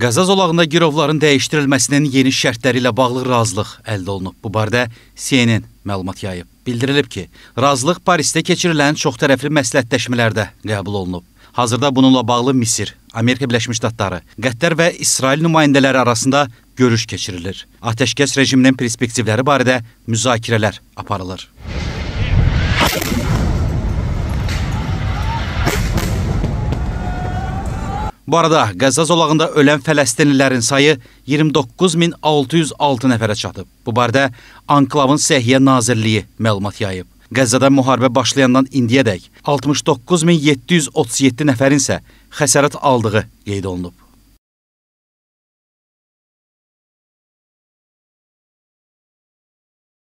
Qəza zolağında girovların dəyişdirilməsinin yeni şərtləri ilə bağlı razılıq əldə olunub. Bu barədə CNN məlumat yayıb. Bildirilib ki, razılıq Parisdə keçirilən çoxtərəfli məsləhətləşmələrdə qəbul olunub. Hazırda bununla bağlı Misir, Amerika Birləşmiş Ştatları, Qətər və İsrail nümayəndələri arasında görüş keçirilir. Atəşkəs rejiminin perspektivləri barədə müzakirələr aparılır. Bu arada Qəzza zolağında ölən fələstinlilərin sayı 29606 nəfərə çatıb. Bu barədə Anklavın Səhiyyə Nazirliyi məlumat yayıb. Qəzzada müharibə başlayandan indiyədək 69737 nəfərin isə xəsarət aldığı qeyd olunub.